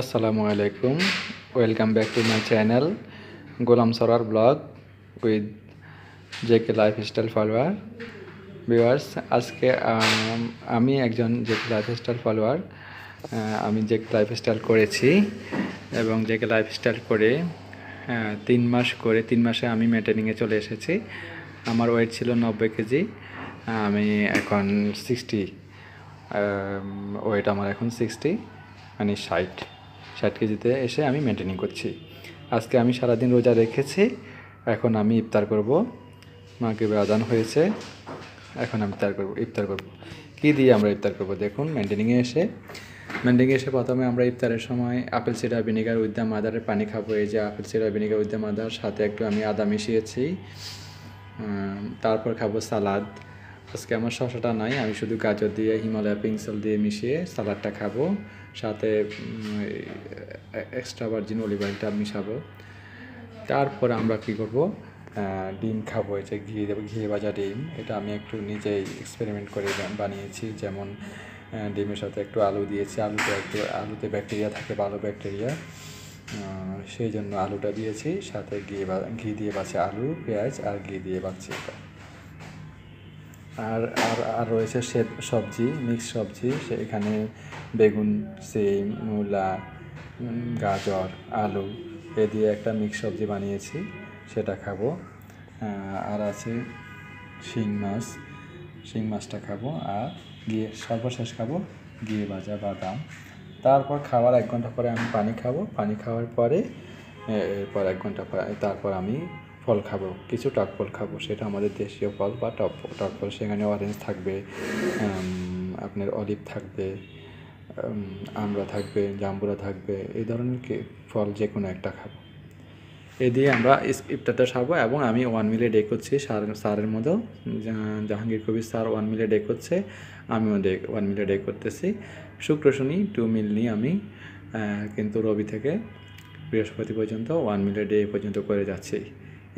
আসসালামু আলাইকুম welcome back to my channel Golam সরার blog with J K style follower viewers আজকে আমি একজন J K lifestyle follower আমি জে কে লাইফ স্টাইল করেছি এবং জে কে স্টাইল করে তিন মাস করে তিন মাসে আমি মেটেনিংয়ে চলে এসেছি আমার ওয়েট ছিল নব্বই কেজি আমি এখন সিক্সটি ওয়েট আমার এখন সিক্সটি মানে ষাট ষাট কেজিতে এসে আমি মেনটেনিং করছি আজকে আমি সারাদিন রোজা রেখেছি এখন আমি ইফতার করব মাকে আজান হয়েছে এখন আমি ইফতার করব ইফতার করব কী দিয়ে আমরা ইফতার করব দেখুন মেনটেনিংয়ে এসে মেনটেনিংয়ে এসে প্রথমে আমরা ইফতারের সময় আপেল সিডার ভিনেগার উদ্যা মাদারের পানি খাবো এই যে আপেল সিডার ভিনেগার উদ্যা মাদার সাথে একটু আমি আদা মিশিয়েছি তারপর খাবো সালাদ আজকে আমার শশাটা নাই আমি শুধু গাজর দিয়ে হিমালয়া পেন্সিল দিয়ে মিশিয়ে সালাডটা খাবো সাথে এক্সট্রা ভার্জিন অলিভ অয়েলটা মিশাবো তারপর আমরা কি করব ডিম খাবো এই যে ঘি দেবো ঘিয়ে ভাজা ডিম এটা আমি একটু নিজেই এক্সপেরিমেন্ট করে বানিয়েছি যেমন ডিমের সাথে একটু আলু দিয়েছি আলুতে একটু আলুতে ব্যাকটেরিয়া থাকে ভালো ব্যাকটেরিয়া সেই জন্য আলুটা দিয়েছি সাথে ঘি ঘি দিয়ে বাঁচে আলু পেঁয়াজ আর ঘি দিয়ে বাঁচছে এটা আর আর আর রয়েছে সবজি মিক্স সবজি সেখানে বেগুন সিম মূলা গাজর আলু এ দিয়ে একটা মিক্স সবজি বানিয়েছি সেটা খাবো আর আছে শিং মাছ শিং মাছটা খাবো আর গিয়ে সর্বশেষ খাবো গিয়ে ভাজা বাদাম তারপর খাওয়ার এক ঘন্টা পরে আমি পানি খাবো পানি খাওয়ার পরে এরপর এক ঘন্টা পরে তারপর আমি ফল খাবো কিছু টক ফল খাবো সেটা আমাদের দেশীয় ফল বা টক টক ফল সেখানে অরেঞ্জ থাকবে আপনার অলিভ থাকবে আমরা থাকবে জাম্বুরা থাকবে এই ধরনের ফল যে কোনো একটা খাবো এ দিয়ে আমরা ইফতারটা সারবো এবং আমি ওয়ান মিলে ডে করছি সার সারের মতো জাহাঙ্গীর কবির স্যার ওয়ান মিলে ডে করছে আমিও ডে ওয়ান মিলে ডে করতেছি শুক্র শনি টু মিল নিয়ে আমি কিন্তু রবি থেকে বৃহস্পতি পর্যন্ত ওয়ান মিলে ডে পর্যন্ত করে যাচ্ছি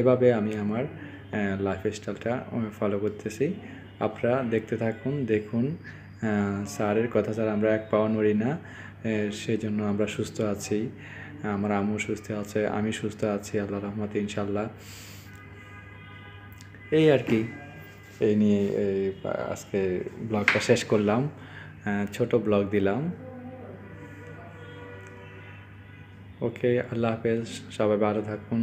এভাবে আমি আমার লাইফস্টাইলটা ফলো করতেছি আপনারা দেখতে থাকুন দেখুন স্যারের কথা ছাড়া আমরা এক পাওয়া নড়ি না সেই জন্য আমরা সুস্থ আছি আমার আম্মু সুস্থ আছে আমি সুস্থ আছি আল্লাহ রহমত ইনশাল্লাহ এই আর কি এই নিয়ে এই আজকে ব্লগটা শেষ করলাম ছোট ব্লগ দিলাম ওকে আল্লাহ হাফেজ সবাই ভালো থাকুন